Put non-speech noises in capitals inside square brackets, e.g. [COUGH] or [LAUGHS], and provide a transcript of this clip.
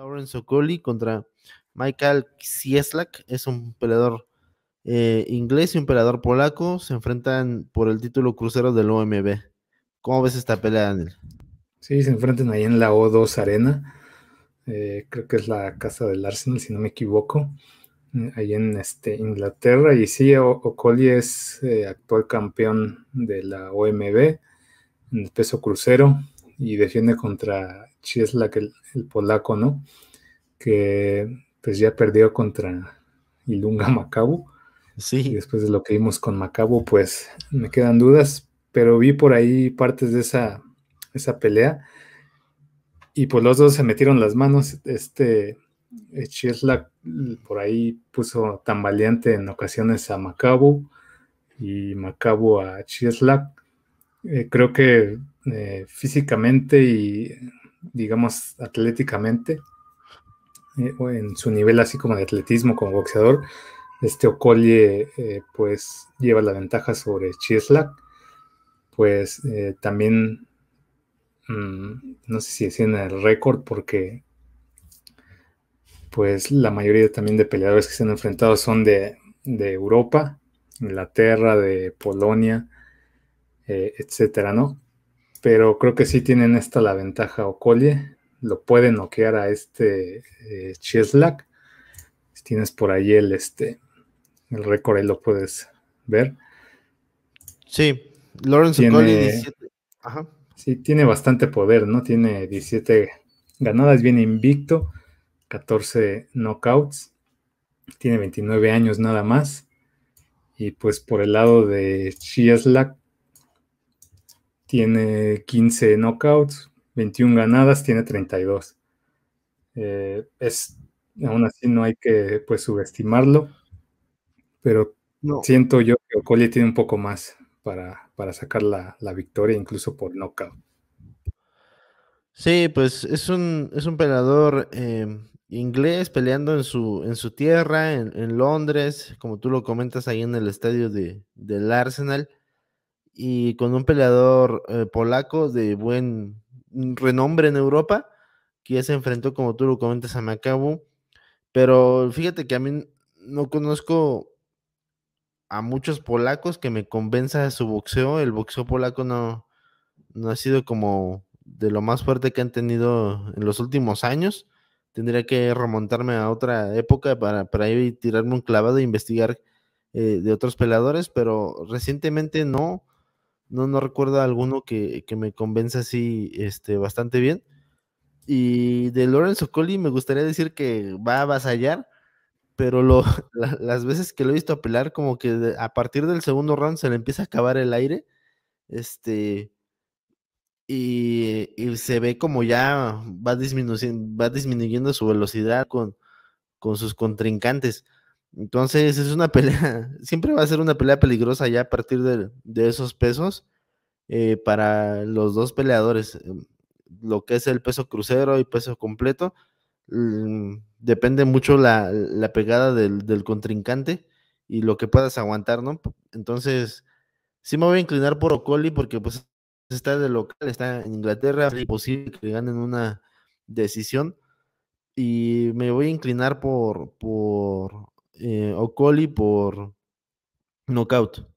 Lawrence O'Coli contra Michael Cieslak, es un peleador eh, inglés y un peleador polaco, se enfrentan por el título crucero del OMB. ¿Cómo ves esta pelea, Daniel? Sí, se enfrentan ahí en la O2 Arena, eh, creo que es la casa del Arsenal, si no me equivoco, eh, ahí en este, Inglaterra. Y sí, Ocoli es actual campeón de la OMB en el peso crucero, y defiende contra Chieslak, el, el polaco, ¿no? Que pues ya perdió contra Ilunga Macabo. Sí. después de lo que vimos con Macabo, pues me quedan dudas, pero vi por ahí partes de esa, pelea. Y pues los dos se metieron las manos. Este Chieslak mm, por ahí puso tan valiente en ocasiones a Macabo y Macabo a Chieslak. Eh, creo que eh, físicamente y, digamos, atléticamente, eh, o en su nivel así como de atletismo como boxeador, este Okolie eh, pues lleva la ventaja sobre Chislak, pues también, mm, no sé si es en el récord porque pues la mayoría también de peleadores que se han enfrentado son de, Europa, Inglaterra, de Polonia, etcétera, ¿no? pero creo que sí tienen esta la ventaja Okolie, lo pueden noquear a este eh, Cheslak. Si tienes por ahí el, este, el récord, ahí lo puedes ver. Sí, Lawrence tiene, Sí, tiene bastante poder, ¿no? Tiene 17 ganadas, viene invicto, 14 knockouts, tiene 29 años nada más. Y pues por el lado de cheslak tiene 15 knockouts, 21 ganadas, tiene 32. Eh, es, aún así no hay que pues, subestimarlo, pero siento yo que Ocoli tiene un poco más para, sacar la, victoria, incluso por knockout. Sí, pues es un, es un peleador eh, inglés peleando en su, en su tierra, en, Londres, como tú lo comentas ahí en el estadio de, del Arsenal y con un peleador eh, polaco de buen renombre en Europa, que ya se enfrentó, como tú lo comentas, a Macabu. Pero fíjate que a mí no conozco a muchos polacos que me convenza de su boxeo. El boxeo polaco no, no ha sido como de lo más fuerte que han tenido en los últimos años. Tendría que remontarme a otra época para, para ir tirarme un clavado e investigar eh, de otros peleadores, pero recientemente no. No, no recuerdo alguno que, me convenza así este, bastante bien. Y de Lorenzo Colli me gustaría decir que va a avasallar, pero [LAUGHS] las veces que lo he visto apelar, como que a partir del segundo round se le empieza a acabar el aire. Este. Y, se ve como ya va disminuyendo, va disminuyendo su velocidad con, con sus contrincantes. Entonces es una pelea, [LAUGHS] siempre va a ser una pelea peligrosa ya a partir de, esos pesos eh, para los dos peleadores, em, lo que es el peso crucero y peso completo. Mm, depende mucho la, pegada del, contrincante y lo que puedas aguantar, ¿no? Entonces, sí me voy a inclinar por Ocoli porque pues está de local, está en Inglaterra, es posible que ganen una decisión y me voy a inclinar por, por eh, por nocaut.